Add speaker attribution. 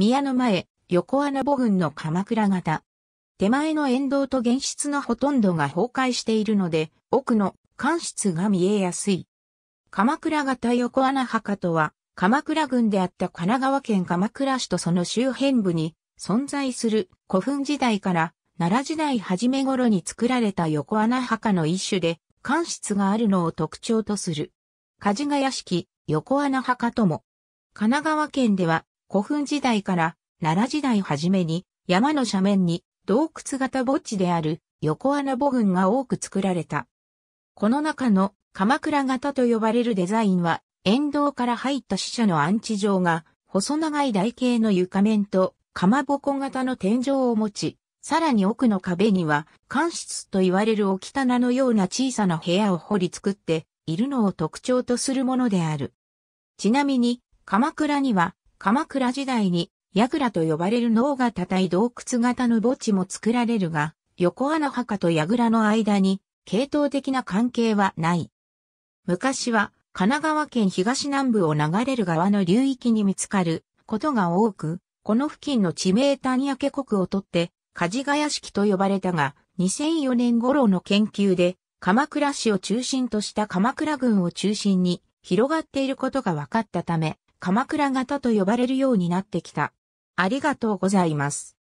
Speaker 1: 宮の前、横穴母軍の鎌倉型。手前の沿道と現室のほとんどが崩壊しているので、奥の関室が見えやすい。鎌倉型横穴墓とは、鎌倉郡であった神奈川県鎌倉市とその周辺部に存在する古墳時代から奈良時代初め頃に作られた横穴墓の一種で、関室があるのを特徴とする。梶が屋敷、横穴墓とも。神奈川県では古墳時代から奈良時代初めに山の斜面に洞窟型墓地である横穴墓群が多く作られた。この中の鎌倉型と呼ばれるデザインは沿道から入った死者の安置場が細長い台形の床面と鎌鉾型の天井を持ち、さらに奥の壁には、間室と言われる置き棚のような小さな部屋を掘り作っているのを特徴とするものである。ちなみに、鎌倉には鎌倉時代に、ヤグラと呼ばれる脳が叩い洞窟型の墓地も作られるが、横穴墓とヤグラの間に、系統的な関係はない。昔は、神奈川県東南部を流れる側の流域に見つかることが多く、この付近の地名谷明国をとって、梶ヶ屋敷と呼ばれたが、2004年頃の研究で、鎌倉市を中心とした鎌倉郡を中心に広がっていることが分かったため、鎌倉型と呼ばれるようになってきた。ありがとうございます。